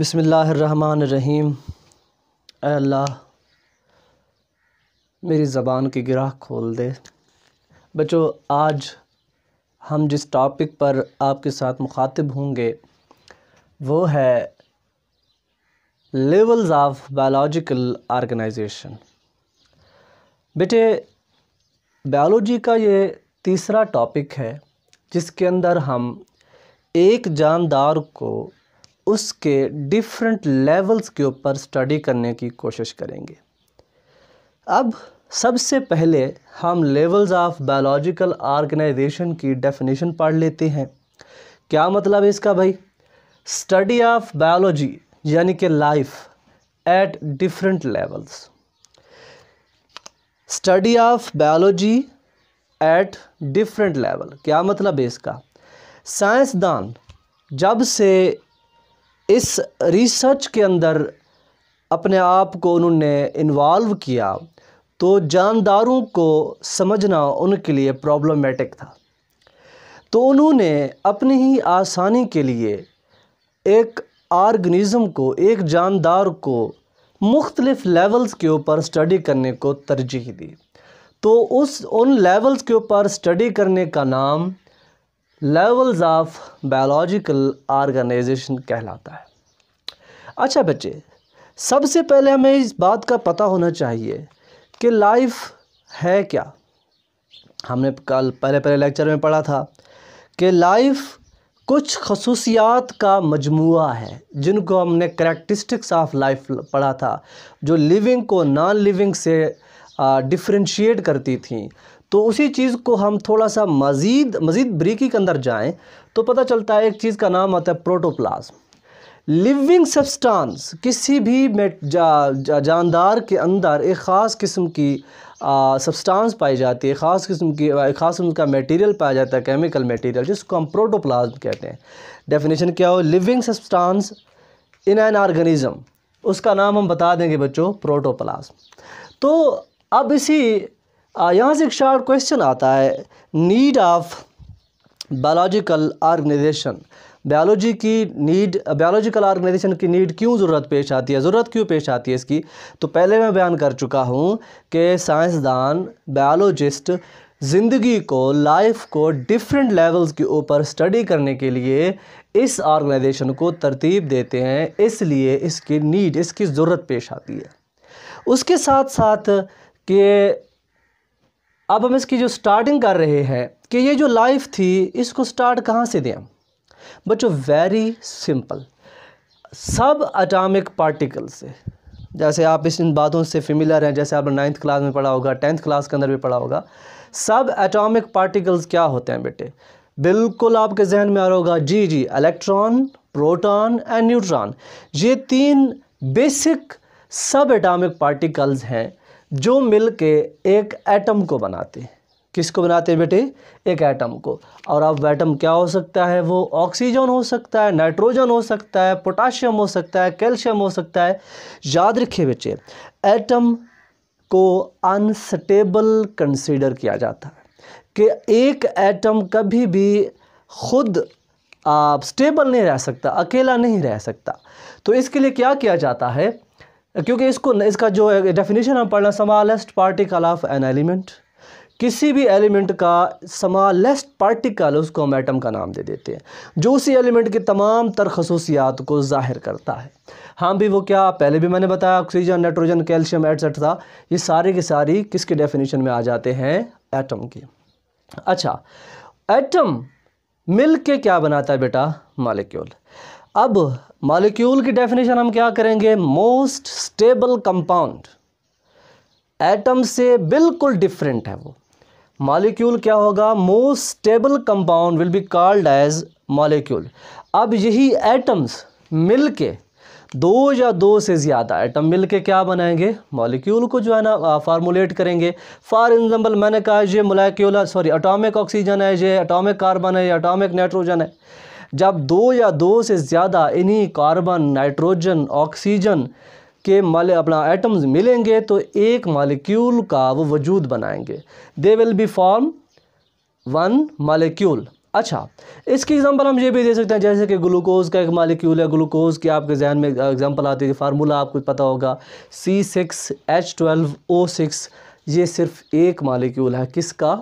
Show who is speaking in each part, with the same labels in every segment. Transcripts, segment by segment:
Speaker 1: बसमीम अल्लाह मेरी ज़बान की गिराह खोल दे बच्चों आज हम जिस टॉपिक पर आपके साथ मुखातिब होंगे वो है लेवल्स ऑफ बायोलॉजिकल आर्गेनाइजेशन बेटे बायोलॉजी का ये तीसरा टॉपिक है जिसके अंदर हम एक जानदार को उसके डिफरेंट लेवल्स के ऊपर स्टडी करने की कोशिश करेंगे अब सबसे पहले हम लेवल्स ऑफ बायोलॉजिकल ऑर्गेनाइजेशन की डेफिनेशन पढ़ लेते हैं क्या मतलब है इसका भाई स्टडी ऑफ बायोलॉजी यानी कि life at different levels study of biology at different level क्या मतलब है इसका साइंसदान जब से इस रिसर्च के अंदर अपने आप को उन्होंने इन्वॉल्व किया तो जानदारों को समझना उनके लिए प्रॉब्लमेटिक था तो उन्होंने अपनी ही आसानी के लिए एक आर्गनिज़म को एक जानदार को मुख्तलिफ़ लेवल्स के ऊपर स्टडी करने को तरजीह दी तो उस उन लेवल्स के ऊपर स्टडी करने का नाम लेवल्स ऑफ बायोलॉजिकल ऑर्गेनाइजेशन कहलाता है अच्छा बच्चे सबसे पहले हमें इस बात का पता होना चाहिए कि लाइफ है क्या हमने कल पहले पहले लेक्चर में पढ़ा था कि लाइफ कुछ खसूसियात का मजमू है जिनको हमने करेक्टिस्टिक्स ऑफ लाइफ पढ़ा था जो लिविंग को नॉन लिविंग से डिफ्रेंशिएट करती थी तो उसी चीज़ को हम थोड़ा सा मज़ीद मज़ीद ब्रीकी के अंदर जाएं तो पता चलता है एक चीज़ का नाम आता है प्रोटोप्लाज्म लिविंग सब्सटेंस किसी भी जा, जा, जानदार के अंदर एक ख़ास किस्म की सब्सटेंस पाई जाती है ख़ास किस्म की एक ख़ास किस्म का मटेरियल पाया जाता है केमिकल मटेरियल जिसको हम प्रोटोप्लाज्म कहते हैं डेफिनेशन क्या हो living substance in an organism उसका नाम हम बता देंगे बच्चों प्रोटोप्लाज्म तो अब इसी यहाँ से एक शार्ट क्वेश्चन आता है need of biological organisation biology की नीड बायोलॉजिकल ऑर्गेनाइजेशन की नीड क्यों ज़रूरत पेश आती है ज़रूरत क्यों पेश आती है इसकी तो पहले मैं बयान कर चुका हूँ कि साइंसदान बायोलॉजिस्ट ज़िंदगी को लाइफ को डिफरेंट लेवल्स के ऊपर स्टडी करने के लिए इस ऑर्गेनाइजेशन को तरतीब देते हैं इसलिए इसकी नीड इसकी ज़रूरत पेश आती है उसके साथ साथ के अब हम इसकी जो स्टार्टिंग कर रहे हैं कि ये जो लाइफ थी इसको स्टार्ट कहाँ से दें बच्चों वेरी सिंपल सब अटामिक पार्टिकल से जैसे आप इस इन बातों से फेमिलर हैं जैसे आपने नाइन्थ क्लास में पढ़ा होगा टेंथ क्लास के अंदर भी पढ़ा होगा सब एटॉमिक पार्टिकल्स क्या होते हैं बेटे बिल्कुल आपके जहन में आ रहा होगा जी जी इलेक्ट्रॉन प्रोटॉन एंड न्यूट्रॉन ये तीन बेसिक सब एटॉमिक पार्टिकल्स हैं जो मिल के एक एटम को बनाते हैं किसको बनाते हैं बेटे एक एटम को और अब एटम क्या हो सकता है वो ऑक्सीजन हो सकता है नाइट्रोजन हो सकता है पोटाशियम हो सकता है कैल्शियम हो सकता है याद रखिए बेटे एटम को अनस्टेबल कंसीडर किया जाता है कि एक एटम कभी भी खुद स्टेबल नहीं रह सकता अकेला नहीं रह सकता तो इसके लिए क्या किया जाता है क्योंकि इसको इसका जो डेफिनेशन हम पढ़ना smallest particle of an element किसी भी एलिमेंट का समालेस्ट पार्टिकल उसको हम एटम का नाम दे देते हैं जो उसी एलिमेंट की तमाम तर खसूसियात को ज़ाहिर करता है हाँ भी वो क्या पहले भी मैंने बताया ऑक्सीजन नाइट्रोजन कैल्शियम एट्सट्रा ये सारे के सारी किसके डेफिनेशन में आ जाते हैं एटम की अच्छा एटम मिल के क्या बनाता है बेटा मालिक्यूल अब मालिक्यूल की डेफिनेशन हम क्या करेंगे मोस्ट स्टेबल कंपाउंड एटम से बिल्कुल डिफरेंट है वो मालिक्यूल क्या होगा most stable compound will be called as molecule अब यही एटम्स मिलके दो या दो से ज़्यादा एटम मिलके क्या बनाएंगे मॉलिक्यूल को जो है ना फार्मूलेट करेंगे फॉर एग्जांपल मैंने कहा ये मोलिक्यूलर सॉरी अटोमिक ऑक्सीजन है ये अटोमिक कार्बन है ये अटोमिक नाइट्रोजन है जब दो या दो से ज़्यादा इन्हीं कार्बन नाइट्रोजन ऑक्सीजन के माले अपना एटम्स मिलेंगे तो एक मालिक्यूल का वो वजूद बनाएंगे they will be form one molecule अच्छा इसकी एग्जांपल हम ये भी दे सकते हैं जैसे कि ग्लूकोज का एक मालिक्यूल है ग्लूकोज की आपके जहन में एग्जांपल आती है फार्मूला आपको पता होगा C six H twelve O six ये सिर्फ एक मालिक्यूल है किसका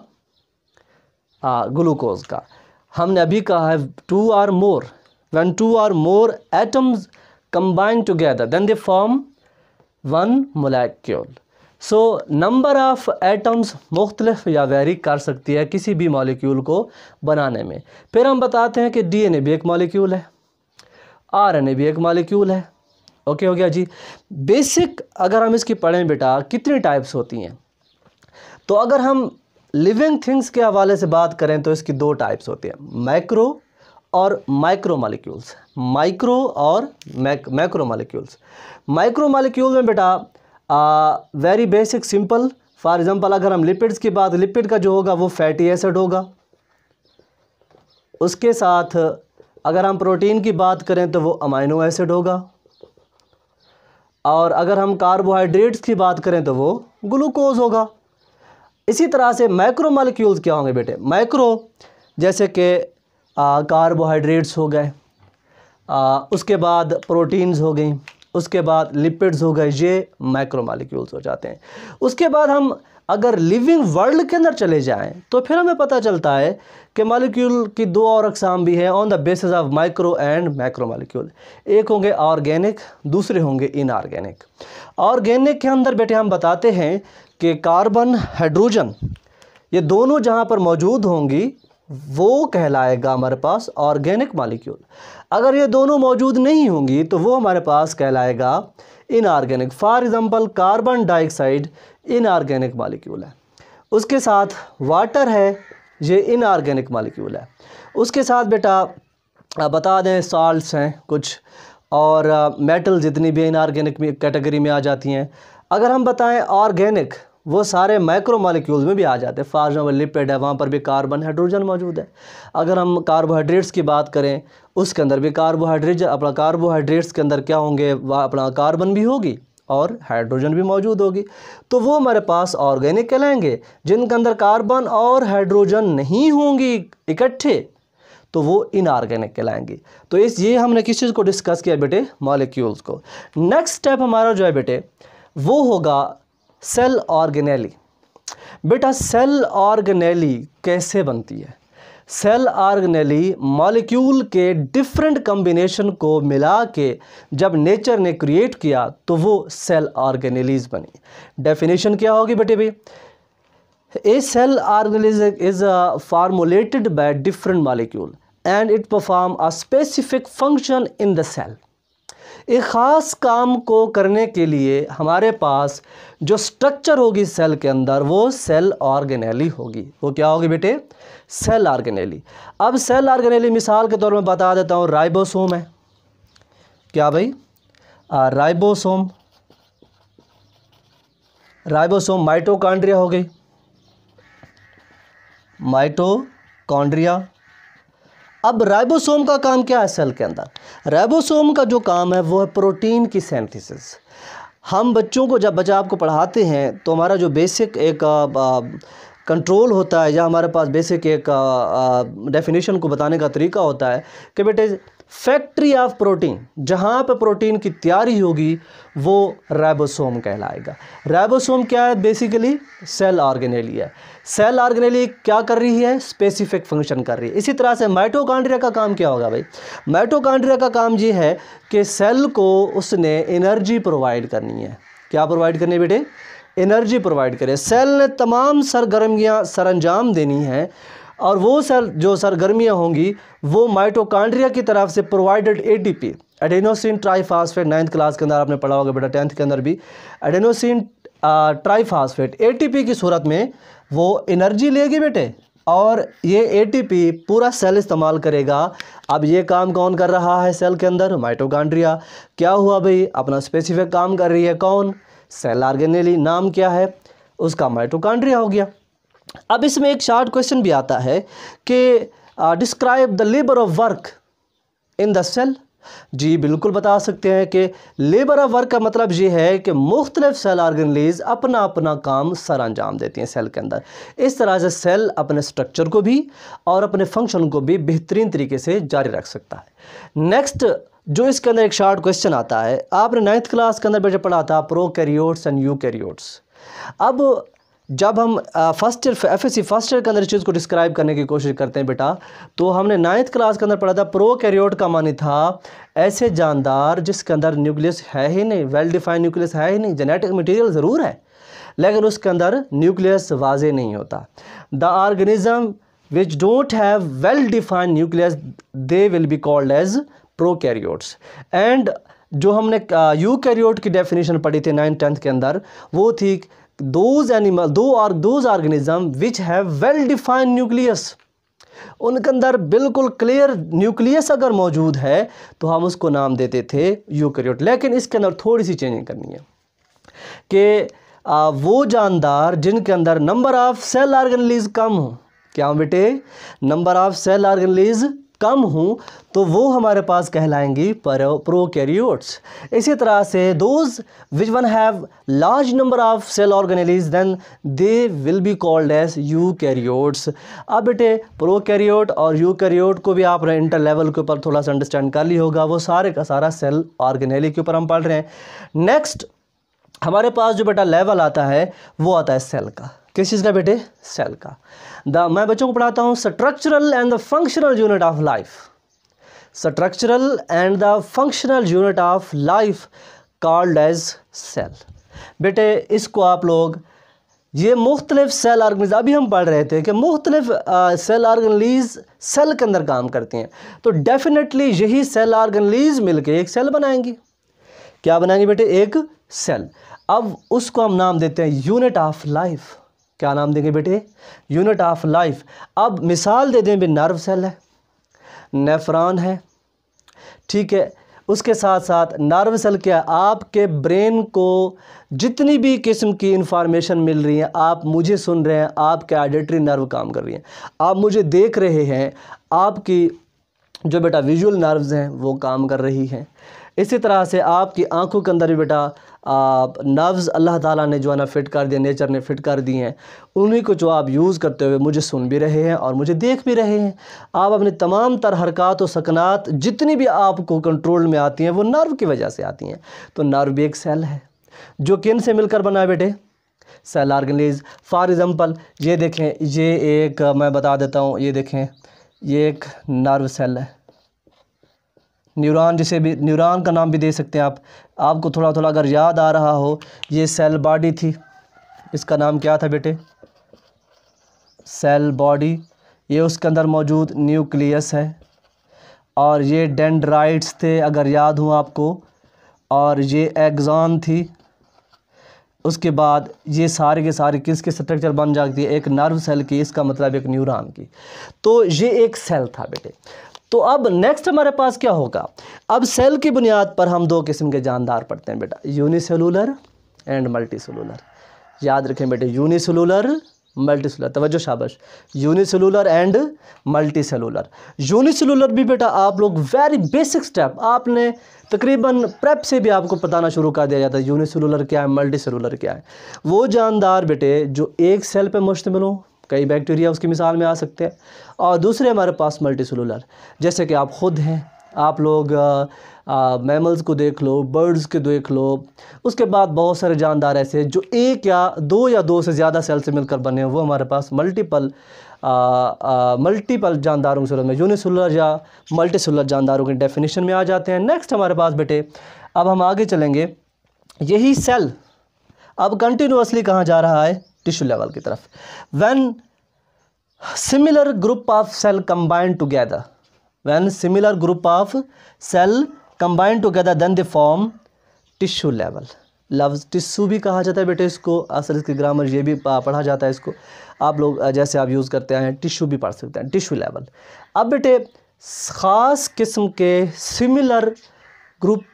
Speaker 1: ग्लूकोज का हमने अभी कहा है two or more one two or more atoms combine together then they form one molecule so number of atoms मुख्तलफ या वेरी कर सकती है किसी भी मॉलिक्यूल को बनाने में फिर हम बताते हैं कि डीएनए भी एक मॉलिक्यूल है आरएनए भी एक मॉलिक्यूल है ओके हो गया जी बेसिक अगर हम इसकी पढ़ें बेटा कितनी टाइप्स होती हैं तो अगर हम लिविंग थिंग्स के हवाले से बात करें तो इसकी दो टाइप्स होती हैं मैक्रो और माइक्रो मालिक्यूल्स माइक्रो और mac macro molecules micro molecule में बेटा very basic simple for example अगर हम लिपिड्स की बात लिपिड का जो होगा वो फैटी एसिड होगा उसके साथ अगर हम प्रोटीन की बात करें तो वो अमाइनो एसिड होगा और अगर हम कार्बोहाइड्रेट्स की बात करें तो वो ग्लूकोज होगा इसी तरह से माइक्रो मालिक्यूल्स क्या होंगे बेटे माइक्रो जैसे कि कार्बोहाइड्रेट्स हो गए आ, उसके बाद प्रोटीन्स हो गई उसके बाद लिपिड्स हो गए ये माइक्रो मालिक्यूल्स हो जाते हैं उसके बाद हम अगर लिविंग वर्ल्ड के अंदर चले जाएं तो फिर हमें पता चलता है कि मालिक्यूल की दो और अकसाम भी हैं on the basis of micro and micro molecule एक होंगे ऑर्गेनिक दूसरे होंगे इनऑर्गेनिक ऑर्गेनिक के अंदर बेटे हम बताते हैं कि कार्बन हाइड्रोजन ये दोनों जहाँ पर मौजूद होंगी वो कहलाएगा हमारे पास ऑर्गेनिक मालिक्यूल अगर ये दोनों मौजूद नहीं होंगी तो वो हमारे पास कहलाएगा inorganic for example carbon dioxide inorganic molecule है उसके साथ वाटर है ये इनऑर्गेनिक मालिक्यूल है उसके साथ बेटा बता दें सॉल्ट्स हैं कुछ और मेटल जितनी भी इनऑर्गेनिक कैटेगरी में आ जाती हैं अगर हम बताएं ऑर्गेनिक वो सारे माइक्रो मालिक्यूल में भी आ जाते हैं फॉर एग्जाम्पल लिपिड है वहाँ पर भी कार्बन हाइड्रोजन मौजूद है अगर हम कार्बोहाइड्रेट्स की बात करें उसके अंदर भी कार्बोहाइड्रेट अपना कार्बोहाइड्रेट्स के अंदर क्या होंगे वह अपना कार्बन भी होगी और हाइड्रोजन भी मौजूद होगी तो वो हमारे पास ऑर्गेनिक कहलाएंगे जिनके अंदर कार्बन और हाइड्रोजन नहीं होंगी इकट्ठे तो वो इनऑर्गेनिक कहलाएंगे तो इस ये हमने किस चीज़ को डिस्कस किया बेटे मॉलिक्यूल्स को नेक्स्ट स्टेप हमारा जो है बेटे वो होगा सेल ऑर्गेनेली बेटा सेल ऑर्गेनेली कैसे बनती है सेल ऑर्गेनेली मॉलिक्यूल के डिफरेंट कम्बिनेशन को मिला के जब नेचर ने क्रिएट किया तो वो सेल ऑर्गेनेलीज बनी डेफिनेशन क्या होगी बेटे भी a cell organelles is formulated by different molecule and it perform a specific function in the cell एक ख़ास काम को करने के लिए हमारे पास जो स्ट्रक्चर होगी सेल के अंदर वो सेल ऑर्गेनेली होगी वो क्या होगी बेटे सेल ऑर्गेनेली अब सेल ऑर्गेनेली मिसाल के तौर पर बता देता हूँ राइबोसोम है क्या भाई आ, राइबोसोम राइबोसोम माइटोकांड्रिया हो गई माइटोकांड्रिया अब राइबोसोम का काम क्या है सेल के अंदर राइबोसोम का जो काम है वो है प्रोटीन की सेंथिसिस हम बच्चों को जब बच्चा आपको पढ़ाते हैं तो हमारा जो बेसिक एक कंट्रोल होता है या हमारे पास बेसिक एक डेफिनेशन को बताने का तरीका होता है कि बेटे फैक्ट्री ऑफ प्रोटीन जहाँ पर प्रोटीन की तैयारी होगी वो राइबोसोम कहलाएगा राइबोसोम क्या है बेसिकली सेल ऑर्गेनेली है सेल ऑर्गेनेली क्या कर रही है स्पेसिफिक फंक्शन कर रही है इसी तरह से माइटोकांड्रिया का काम क्या होगा भाई माइटोकांड्रिया का काम ये है कि सेल को उसने एनर्जी प्रोवाइड करनी है क्या प्रोवाइड करनी है बेटे एनर्जी प्रोवाइड करे सेल ने तमाम सरगर्मियाँ अंजाम देनी है और वो सर जो सरगर्मियाँ होंगी वो माइटोकांड्रिया की तरफ से provided ATP adenosine triphosphate ninth class के अंदर आपने पढ़ा होगा बेटा टेंथ के अंदर भी एडेनोसिन ट्राईफास्फेट एटीपी की सूरत में वो एनर्जी लेगी बेटे और ये एटीपी पूरा सेल इस्तेमाल करेगा अब ये काम कौन कर रहा है सेल के अंदर माइटोकांड्रिया क्या हुआ भाई अपना स्पेसिफिक काम कर रही है कौन सेल आर्गेनेली नाम क्या है उसका माइटोकांड्रिया हो गया अब इसमें एक शार्ट क्वेश्चन भी आता है कि describe the labour of work in the cell जी बिल्कुल बता सकते हैं कि लेबर ऑफ वर्क का मतलब ये है कि मुख्तलिफ सेल ऑर्गेनलीज अपना अपना काम सर अंजाम देती हैं सेल के अंदर इस तरह से सेल अपने स्ट्रक्चर को भी और अपने फंक्शन को भी बेहतरीन तरीके से जारी रख सकता है नेक्स्ट जो इसके अंदर एक शार्ट क्वेश्चन आता है आपने नाइन्थ क्लास के अंदर बेटे पढ़ा था prokaryotes and eukaryotes अब जब हम first year F S first year के अंदर इस चीज़ को डिस्क्राइब करने की कोशिश करते हैं बेटा तो हमने नाइन्थ क्लास के अंदर पढ़ा था प्रो कैरियोट का मानी था ऐसे जानदार जिसके अंदर न्यूक्लियस है ही नहीं वेल डिफाइंड न्यूक्लियस है ही नहीं जेनेटिक मटेरियल ज़रूर है लेकिन उसके अंदर न्यूक्लियस वाजे नहीं होता the organism which don't have well defined nucleus they will be called as prokaryotes and जो हमने यू कैरियोट की डेफिनेशन पढ़ी थी नाइन्थ टेंथ के अंदर वो थी दोज एनिमल दो are those organism which have well defined nucleus उनके अंदर बिल्कुल क्लियर न्यूक्लियस अगर मौजूद है तो हम उसको नाम देते थे यूकरियोट लेकिन इसके अंदर थोड़ी सी चेंजिंग करनी है कि वो जानदार जिनके अंदर नंबर ऑफ़ सेल ऑर्गेनलीज कम हो क्या बेटे नंबर ऑफ़ सेल ऑर्गेनलीज कम हूँ तो वो हमारे पास कहलाएंगी प्रोकैरियोट्स इसी तरह से those which one have large number of cell organelles then they will be called as karyotes अब बेटे प्रोकैरियोट और कैरियोट को भी आपने इंटर लेवल के ऊपर थोड़ा सा अंडरस्टैंड कर लिया होगा वो सारे का सारा सेल ऑर्गेनेली के ऊपर हम पढ़ रहे हैं नेक्स्ट हमारे पास जो बेटा लेवल आता है वो आता है सेल का किस चीज़ का बेटे सेल का द मैं बच्चों को पढ़ाता हूँ structural and the functional unit of life structural and the functional unit of life called as cell बेटे इसको आप लोग ये मुख्तलिफ सेल ऑर्गेनिज अभी हम पढ़ रहे थे कि मुख्तलिफ सेल ऑर्गनलीज सेल के अंदर काम करती हैं तो डेफिनेटली यही सेल मिल के एक सेल बनाएंगी क्या बनाएंगे बेटे एक सेल अब उसको हम नाम देते हैं यूनिट ऑफ लाइफ क्या नाम देंगे बेटे यूनिट ऑफ लाइफ अब मिसाल दे दें भी नर्व सेल है नेफ्रॉन है ठीक है उसके साथ साथ नर्व सेल क्या आपके ब्रेन को जितनी भी किस्म की इंफॉर्मेशन मिल रही है आप मुझे सुन रहे हैं आपके आइडेटरी नर्व काम कर रही हैं आप मुझे देख रहे हैं आपकी जो बेटा विजुअल नर्व्स हैं वो काम कर रही हैं इसी तरह से आपकी आंखों के अंदर भी बेटा नर्व्स अल्लाह ताला ने जो है ना फ़िट कर दिए नेचर ने फ़िट कर दिए हैं उन्हीं को जो आप यूज़ करते हुए मुझे सुन भी रहे हैं और मुझे देख भी रहे हैं आप अपने तमाम तर हरकत और सकनात जितनी भी आपको कंट्रोल में आती हैं वो नर्व की वजह से आती हैं तो नर्व भी एक सेल है जो किन से मिलकर बना बेटे सेल आर्गनीज फॉर एग्ज़ाम्पल ये देखें ये एक मैं बता देता हूँ ये देखें ये एक नर्व सेल है न्यूरॉन जिसे भी न्यूरॉन का नाम भी दे सकते हैं आप आपको थोड़ा थोड़ा अगर याद आ रहा हो ये सेल बॉडी थी इसका नाम क्या था बेटे सेल बॉडी ये उसके अंदर मौजूद न्यूक्लियस है और ये डेंड्राइट्स थे अगर याद हो आपको और ये एग्ज़ॉन थी उसके बाद ये सारे के सारे किसके स्ट्रक्चर बन जाती है एक नर्व सेल की इसका मतलब एक न्यूरॉन की तो ये एक सेल था बेटे तो अब नेक्स्ट हमारे पास क्या होगा अब सेल की बुनियाद पर हम दो किस्म के जानदार पढ़ते हैं बेटा यूनिसेलुलर एंड मल्टी सेलुलर याद रखें बेटे यूनिसेलुलर मल्टी सेलुलर तवज्जो शाबाश unicellular and multicellular unicellular भी बेटा आप लोग वेरी बेसिक स्टेप आपने तकरीबन प्रेप से भी आपको बताना शुरू कर दिया जाता है यूनिसेलुलर क्या है मल्टी सेलुलर क्या है वो जानदार बेटे जो एक सेल पे मुश्तमिल हों कई बैक्टीरिया उसकी मिसाल में आ सकते हैं और दूसरे हमारे पास मल्टीसेलुलर जैसे कि आप खुद हैं आप लोग मैमल्स को देख लो बर्ड्स को देख लो उसके बाद बहुत सारे जानदार ऐसे जो एक या दो या दो से ज़्यादा सेल से मिलकर बने हैं वो हमारे पास मल्टीपल मल्टीपल जानदारों की सूरत में यूनिसुलर या मल्टीसुलर जानदारों के डेफिनेशन में आ जाते हैं नेक्स्ट हमारे पास बेटे अब हम आगे चलेंगे यही सेल अब कंटिन्यूसली कहाँ जा रहा है टिश्यू लेवल की तरफ when similar group of cell combine together when similar group of cell combine together then they form tissue level लफ्ज़ टिश्यू भी कहा जाता है बेटे इसको असल इसकी ग्रामर ये भी पढ़ा जाता है इसको आप लोग जैसे आप यूज़ करते हैं टिश्यू भी पढ़ सकते हैं टिश्यू लेवल अब बेटे ख़ास किस्म के सिमिलर ग्रुप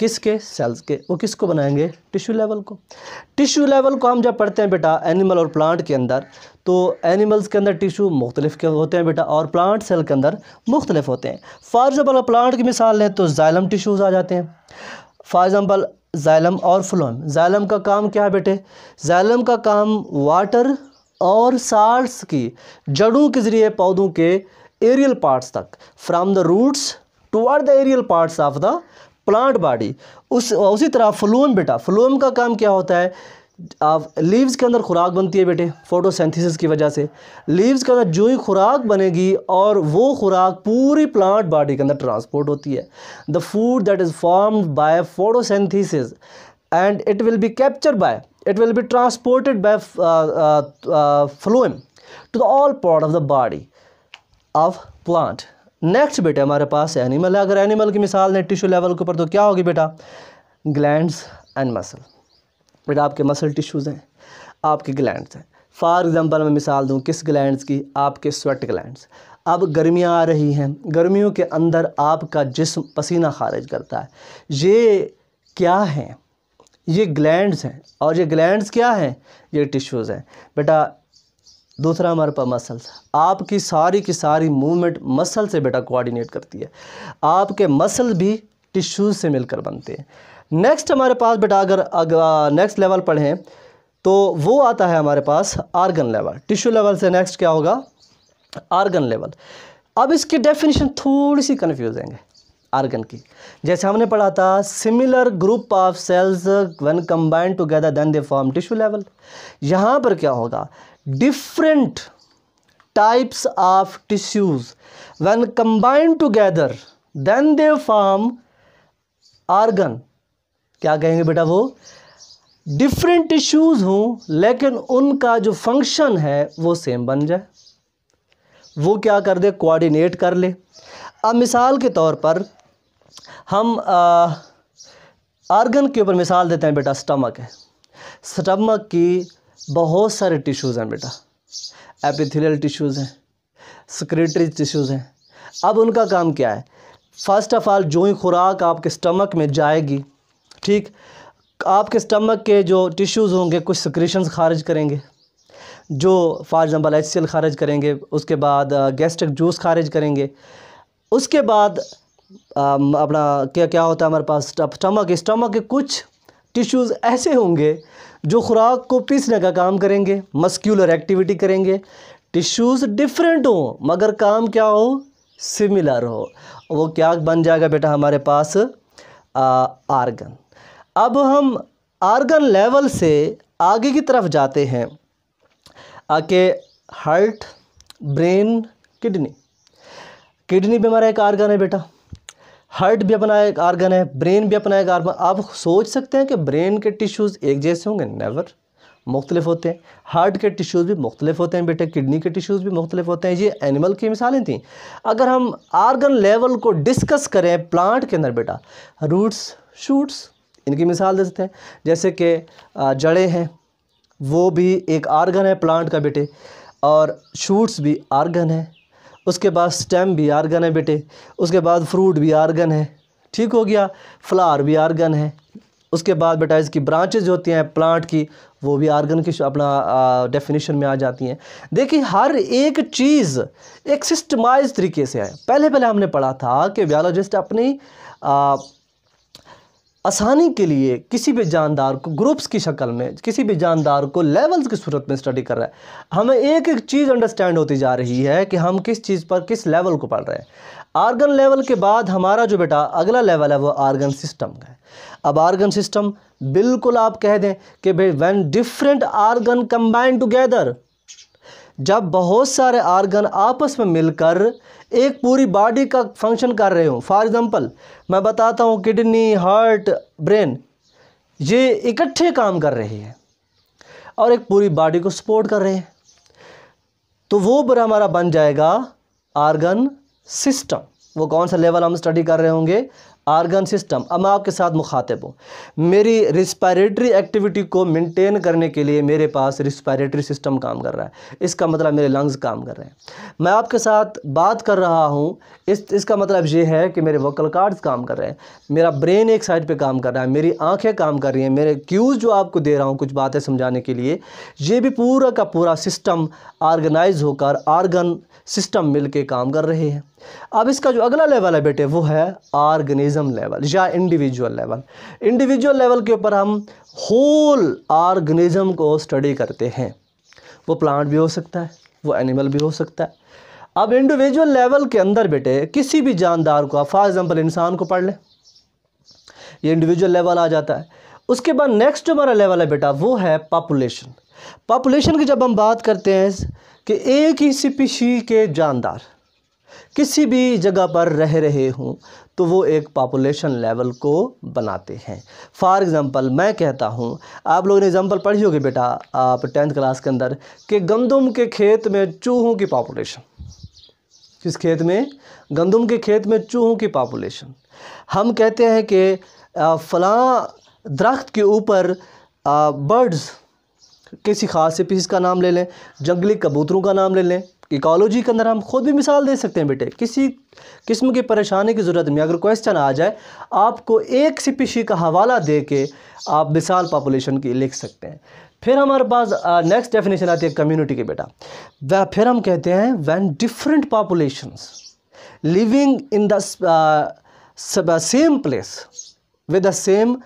Speaker 1: किसके सेल्स के वो किसको बनाएंगे टिश्यू लेवल को टिश्यू लेवल को हम जब पढ़ते हैं बेटा एनिमल और प्लांट के अंदर तो एनिमल्स के अंदर टिश्यू मुख्तलिफ के होते हैं बेटा और प्लांट सेल के अंदर मुख्तलिफ होते हैं फॉर एग्ज़ाम्पल प्लांट की मिसाल लें तो जाइलम टिश्यूज़ आ जाते हैं फॉर एग्ज़ाम्पल जाइलम और फ्लोम जाइलम का काम क्या है बेटे जाइलम का काम वाटर और साल्ट की जड़ों के ज़रिए पौधों के एरियल पार्ट्स तक from the roots toward the aerial parts of the plant body उस उसी तरह फ्लोम बेटा फ्लोम का काम क्या होता है आप लीव्स के अंदर खुराक बनती है बेटे फोटोसेंथिसिस की वजह से लीव्स के अंदर जो ही खुराक बनेगी और वो खुराक पूरी प्लांट बॉडी के अंदर ट्रांसपोर्ट होती है the food that is form by photosynthesis and it will be capture by it will be transported by phloem to the all part of the body of plant next बेटे हमारे पास animal है अगर animal की मिसाल ने tissue level के ऊपर तो क्या होगी बेटा ग्लैंड्स एंड मसल बेटा आपके मसल टिश्यूज़ हैं आपके ग्लैंड्स हैं फॉर एग्ज़ाम्पल मैं मिसाल दूँ किस ग्लैंड्स की आपके स्वेट ग्लैंड्स अब गर्मियाँ आ रही हैं गर्मियों के अंदर आपका जिसम पसीना खारिज करता है ये क्या हैं ये ग्लैंड्स हैं और ये ग्लैंड्स क्या हैं ये टिश्यूज़ हैं बेटा दूसरा हमारे पास मसल्स आपकी सारी की सारी मूवमेंट मसल से बेटा कोऑर्डिनेट करती है आपके मसल भी टिश्यूज़ से मिलकर बनते हैं नेक्स्ट हमारे पास बेटा अगर अगर नेक्स्ट लेवल पढ़ें तो वो आता है हमारे पास आर्गन लेवल टिश्यू लेवल से नेक्स्ट क्या होगा आर्गन लेवल अब इसकी डेफिनेशन थोड़ी सी कन्फ्यूज है आर्गन की जैसे हमने पढ़ा था similar group of cells when combined together then they form tissue level यहाँ पर क्या होगा different types of tissues when combined together then they form organ क्या कहेंगे बेटा वो डिफरेंट टिश्यूज़ हों लेकिन उनका जो फंक्शन है वो सेम बन जाए वो क्या कर दे कोऑर्डिनेट कर ले अब मिसाल के तौर पर हम आर्गन के ऊपर मिसाल देते हैं बेटा स्टमक है स्टमक की बहुत सारे टिश्यूज़ हैं बेटा एपिथिलियल टिश्यूज़ हैं सिक्रेटरी टिश्यूज़ हैं अब उनका काम क्या है फ़र्स्ट ऑफ़ ऑल जो ही खुराक आपके स्टमक में जाएगी ठीक आपके स्टमक के जो टिश्यूज़ होंगे कुछ सिक्रेशंस खारिज करेंगे जो फॉर एग्ज़ाम्पल एच खारिज करेंगे उसके बाद गैस्ट्रिक uh, जूस खारिज करेंगे उसके बाद um, अपना क्या क्या होता है हमारे पास स्टमक स्टमक के कुछ टिश्यूज़ ऐसे होंगे जो खुराक को पीसने का काम करेंगे मस्क्यूलर एक्टिविटी करेंगे टिश्यूज़ डिफरेंट हों मगर काम क्या हो सिमिलर हो वो क्या बन जाएगा बेटा हमारे पास आर्गन अब हम आर्गन लेवल से आगे की तरफ जाते हैं आके हार्ट ब्रेन किडनी किडनी भी हमारा एक आर्गन है बेटा हार्ट भी अपना एक आर्गन है ब्रेन भी अपना एक आर्गन आप सोच सकते हैं कि ब्रेन के टिश्यूज़ एक जैसे होंगे नेवर मुख्तलिफ होते हैं हार्ट के टिश्यूज़ भी मुख्तलिफ होते हैं बेटे किडनी के टिश्यूज़ भी मुख्तलिफ होते हैं ये एनिमल की मिसालें थी अगर हम आर्गन लेवल को डिस्कस करें प्लांट के अंदर बेटा रूट्स शूट्स इनकी मिसाल दे सकते हैं जैसे कि जड़ें हैं वो भी एक आर्गन है प्लांट का बेटे और शूट्स भी आर्गन है उसके बाद स्टेम भी आर्गन है बेटे उसके बाद फ्रूट भी आर्गन है ठीक हो गया फ्लावर भी आर्गन है उसके बाद बेटा इसकी ब्रांचेज होती हैं प्लांट की वो भी आर्गन की अपना डेफिनेशन में आ जाती हैं देखिए हर एक चीज़ एक सिस्टमाइज तरीके से है पहले पहले हमने पढ़ा था कि बायोलॉजिस्ट अपनी आसानी के लिए किसी भी जानदार को ग्रुप्स की शक्ल में किसी भी जानदार को लेवल्स की सूरत में स्टडी कर रहा है हमें एक एक चीज़ अंडरस्टैंड होती जा रही है कि हम किस चीज़ पर किस लेवल को पढ़ रहे हैं आर्गन लेवल के बाद हमारा जो बेटा अगला लेवल है वो आर्गन सिस्टम का है अब आर्गन सिस्टम बिल्कुल आप कह दें कि भाई when different organ combined together जब बहुत सारे आर्गन आपस में मिलकर एक पूरी बॉडी का फंक्शन कर रहे हो फॉर एग्ज़ाम्पल मैं बताता हूँ किडनी हार्ट ब्रेन ये इकट्ठे काम कर रही है और एक पूरी बॉडी को सपोर्ट कर रहे हैं तो वो पर हमारा बन जाएगा आर्गन सिस्टम वो कौन सा लेवल हम स्टडी कर रहे होंगे आर्गन सिस्टम अब मैं आपके साथ मुखातिब हूँ मेरी रिस्पायरेटरी एक्टिविटी को मेंटेन करने के लिए मेरे पास रिस्पायरेटरी सिस्टम काम कर रहा है इसका मतलब मेरे लंग्स काम कर रहे हैं मैं आपके साथ बात कर रहा हूँ इस इसका मतलब ये है कि मेरे वोकल कार्ड्स काम कर रहे हैं मेरा ब्रेन एक साइड पे काम कर रहा है मेरी आँखें काम कर रही हैं मेरे क्यूज़ जो आपको दे रहा हूँ कुछ बातें समझाने के लिए ये भी पूरा का पूरा सिस्टम आर्गेनाइज होकर आर्गन सिस्टम मिल के काम कर रहे हैं अब इसका जो अगला लेवल है बेटे वो है आर्गेनाइज ऑर्गेनिज्म लेवल या इंडिविजुअल लेवल इंडिविजुअल लेवल के ऊपर हम होल ऑर्गेनिज्म को स्टडी करते हैं वो प्लांट भी हो सकता है वो एनिमल भी हो सकता है अब इंडिविजुअल लेवल के अंदर बेटे किसी भी जानदार को आप फॉर एग्ज़ाम्पल इंसान को पढ़ लें ये इंडिविजुअल लेवल आ जाता है उसके बाद नेक्स्ट जो हमारा लेवल है बेटा वो है पॉपुलेशन पॉपुलेशन की जब हम बात करते हैं कि एक ही स्पीशी के जानदार किसी भी जगह पर रह रहे हों तो वो एक पॉपुलेशन लेवल को बनाते हैं फॉर एग्ज़ाम्पल मैं कहता हूँ आप लोगों ने एग्ज़ाम्पल पढ़ी होगी बेटा आप टेंथ क्लास के अंदर कि गंदम के खेत में चूहों की पॉपुलेशन किस खेत में गंदम के खेत में चूहों की पॉपुलेशन हम कहते हैं कि फलां दरख्त के ऊपर बर्ड्स किसी ख़ास स्पीसीज़ का नाम ले लें जंगली कबूतरों का नाम ले लें इकोलॉजी के अंदर हम खुद भी मिसाल दे सकते हैं बेटे किसी किस्म की परेशानी की ज़रूरत नहीं अगर क्वेश्चन आ जाए आपको एक स्पीशी का हवाला दे के आप मिसाल पॉपुलेशन की लिख सकते हैं फिर हमारे पास नेक्स्ट डेफिनेशन आती है कम्युनिटी की बेटा फिर हम कहते हैं when different populations living in the same place with the same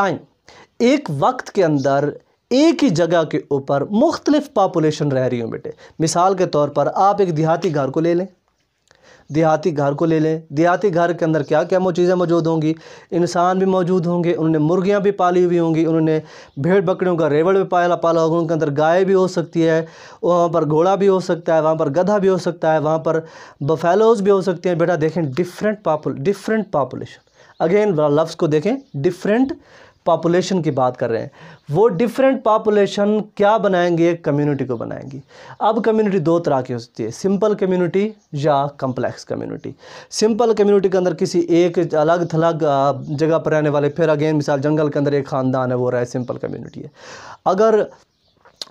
Speaker 1: time एक वक्त के अंदर एक ही जगह के ऊपर मुख्तलिफ पापुलेशन रह रही हो बेटे मिसाल के तौर पर आप एक देहाती घर को ले लें देहाती घर को ले लें देहाती घर के अंदर क्या क्या चीज़ें मौजूद होंगी इंसान भी मौजूद होंगे उन्होंने मुर्गियाँ भी पाली हुई होंगी उन्होंने भेड़ बकरियों का रेवड़ भी पाला पाला होगा उनके अंदर गाय भी हो सकती है वहाँ पर घोड़ा भी हो सकता है वहाँ पर गधा भी हो सकता है वहाँ पर बफेलोज भी हो सकते हैं बेटा देखें डिफरेंट पापुल डिफरेंट पापुलेशन अगेन लफ्स को देखें डिफरेंट पॉपुलेशन की बात कर रहे हैं वो डिफरेंट पॉपुलेशन क्या बनाएंगे एक कम्युनिटी को बनाएंगी अब कम्युनिटी दो तरह की हो सकती है सिंपल कम्युनिटी या कम्प्लेक्स कम्युनिटी सिंपल कम्युनिटी के अंदर किसी एक अलग थलग जगह पर रहने वाले फिर अगेन मिसाल जंगल के अंदर एक ख़ानदान है वो रहे सिंपल कम्युनिटी है अगर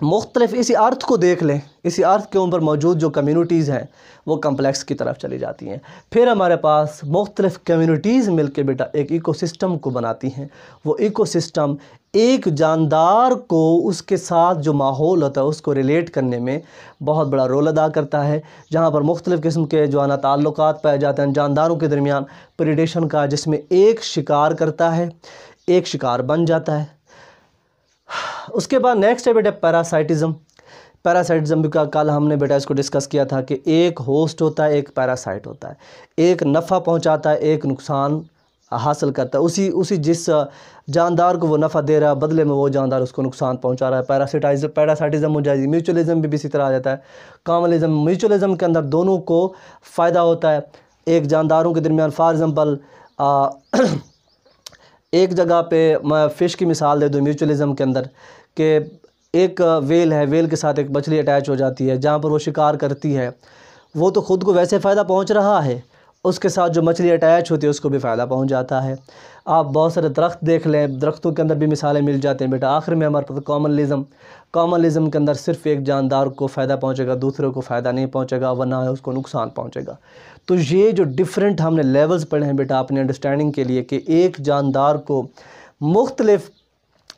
Speaker 1: मुख्तलिफ इसी अर्थ को देख लें इसी अर्थ के ऊपर मौजूद जो कम्यूनिटीज़ हैं वो कम्प्लेक्स की तरफ चली जाती हैं फिर हमारे पास मुख्तलिफ कम्यूनिटीज़ मिल के बेटा एक इकोसिस्टम को बनाती हैं वो इकोसिस्टम एक जानदार को उसके साथ जो माहौल होता है उसको रिलेट करने में बहुत बड़ा रोल अदा करता है जहाँ पर मुख्तलिफ़ किस्म के जो है ना ताल्लुक पाए जाते हैं जानदारों के दरमियान प्रिडेशन का जिसमें एक शिकार करता है एक शिकार बन जाता है उसके बाद नेक्स्ट है बेटा पैरासाइटिज़म पैरासाइटिज्म का कल हमने बेटा इसको डिस्कस किया था कि एक होस्ट होता है एक पैरासाइट होता है एक नफ़ा पहुंचाता है एक नुकसान हासिल करता है उसी उसी जिस जानदार को वो नफ़ा दे रहा है बदले में वो जानदार उसको नुकसान पहुंचा रहा है पैरासिटाइज पैरासाइटिज़म हो जाएगी म्यूचुअलिज़म भी इसी तरह आ जाता है कामलिज़म म्यूचुअलिज़म के अंदर दोनों को फ़ायदा होता है एक जानदारों के दरमियान फॉर एग्ज़ाम्पल एक जगह पे मैं फ़िश की मिसाल दे दूँ म्यूचुअलिज़म के अंदर कि एक वेल है वेल के साथ एक मछली अटैच हो जाती है जहाँ पर वो शिकार करती है वो तो ख़ुद को वैसे फ़ायदा पहुँच रहा है उसके साथ जो मछली अटैच होती है उसको भी फ़ायदा पहुँच जाता है आप बहुत सारे दरख्त देख लें दरख्तों के अंदर भी मिसालें मिल जाते हैं बेटा आखिर में हमारे पास कॉमनलिज़म कॉमनलिज़म के अंदर सिर्फ़ एक जानदार को फ़ायदा पहुँचेगा दूसरे को फ़ायदा नहीं पहुँचेगा वरना उसको नुकसान पहुँचेगा तो ये जो डिफरेंट हमने लेवल्स पढ़े हैं बेटा अपने अंडरस्टैंडिंग के लिए कि एक जानदार को मुख्तलिफ़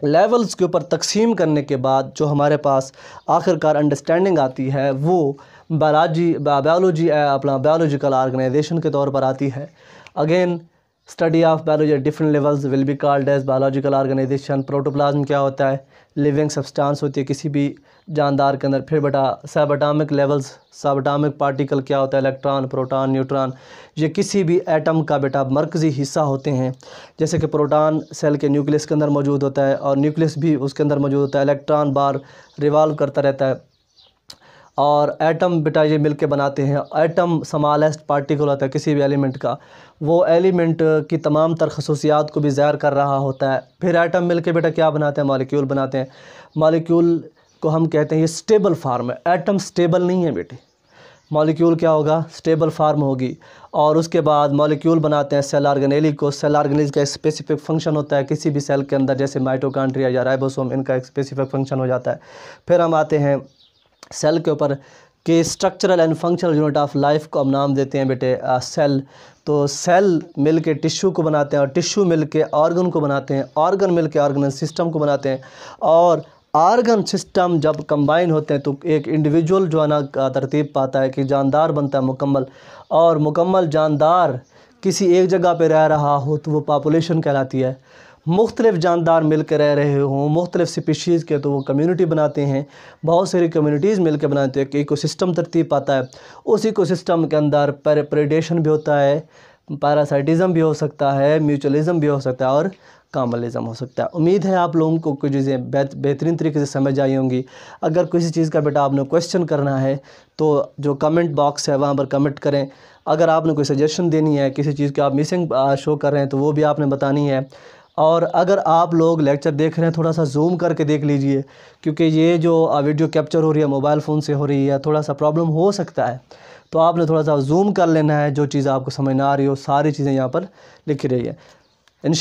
Speaker 1: लेवल्स के ऊपर तकसीम करने के बाद जो हमारे पास आखिरकार अंडरस्टैंडिंग आती है वो बायोलॉजी बायोलॉजी अपना बायोलॉजिकल ऑर्गेनाइजेशन के तौर पर आती है again study of biology different levels will be called as biological organisation protoplasm क्या होता है लिविंग सब्सटेंस होती है किसी भी जानदार के अंदर फिर बेटा सब अटामिक लेवल्स सब अटामिक पार्टिकल क्या होता है इलेक्ट्रॉन प्रोटॉन न्यूट्रॉन ये किसी भी एटम का बेटा मरकज़ी हिस्सा होते हैं जैसे कि प्रोटॉन सेल के न्यूक्लियस के अंदर मौजूद होता है और न्यूक्लियस भी उसके अंदर मौजूद होता है इलेक्ट्रॉन बार रिवाल्व करता रहता है और एटम बेटा ये मिल के बनाते हैं एटम समालेस्ट पार्टिकल होता है किसी भी एलिमेंट का वो एलिमेंट की तमाम तर खसूसियात को भी ज़ाहिर कर रहा होता है फिर एटम मिल के बेटा क्या बनाते हैं मालिक्यूल बनाते हैं मालिक्यूल इसको हम कहते हैं ये स्टेबल फार्म है एटम स्टेबल नहीं है बेटे मॉलिक्यूल क्या होगा स्टेबल फार्म होगी और उसके बाद मॉलिक्यूल बनाते हैं सेल आर्गेनेली को सेल ऑर्गेनेल का एक स्पेसिफिक फंक्शन होता है किसी भी सेल के अंदर जैसे माइटोकॉन्ट्रिया या राइबोसोम इनका एक स्पेसिफिक फंक्शन हो जाता है फिर हम आते हैं सेल के ऊपर के structural and functional unit of life को हम नाम देते हैं बेटे आ, सेल तो सेल मिल के टिश्यू को बनाते हैं और टिश्यू मिल के ऑर्गन को बनाते हैं ऑर्गन मिल के ऑर्गन सिस्टम को बनाते हैं और आर्गन सिस्टम जब कंबाइन होते हैं तो एक इंडिविजुअल जो है ना तरतीब पाता है कि जानदार बनता है मुकम्मल और मुकम्मल जानदार किसी एक जगह पे रह रहा हो तो वो पापोलेशन कहलाती है मुख्तलिफ़ जानदार मिल के रह रहे हों मुख्तलिफ़ स्पीशीज़ के तो वो कम्यूनिटी बनाते हैं बहुत सारी कम्यूनिटीज़ मिल के बनाते हैं एक इको तरतीब पाता है उस सिस्टम के अंदर पर प्रेडेशन भी होता है पैरासाइटिज़म भी हो सकता है म्यूचुअलिज्म भी हो सकता है और कामलिज़म हो सकता है उम्मीद है आप लोगों को कुछ चीज़ें बेहतरीन तरीके से समझ आई होंगी अगर किसी चीज़ का बेटा आपने क्वेश्चन करना है तो जो कमेंट बॉक्स है वहाँ पर कमेंट करें अगर आपने कोई सजेशन देनी है किसी चीज़ की आप मिसिंग शो कर रहे हैं तो वो भी आपने बतानी है और अगर आप लोग लेक्चर देख रहे हैं थोड़ा सा जूम करके देख लीजिए क्योंकि ये जो वीडियो कैप्चर हो रही है मोबाइल फ़ोन से हो रही है थोड़ा सा प्रॉब्लम हो सकता है तो आपने थोड़ा सा जूम कर लेना है जो चीज़ आपको समझ ना आ रही हो सारी चीज़ें यहाँ पर लिखी रही है इन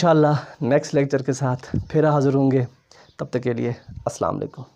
Speaker 1: नेक्स्ट लेक्चर के साथ फिर हाज़िर होंगे तब तक के लिए अस्सलाम वालेकुम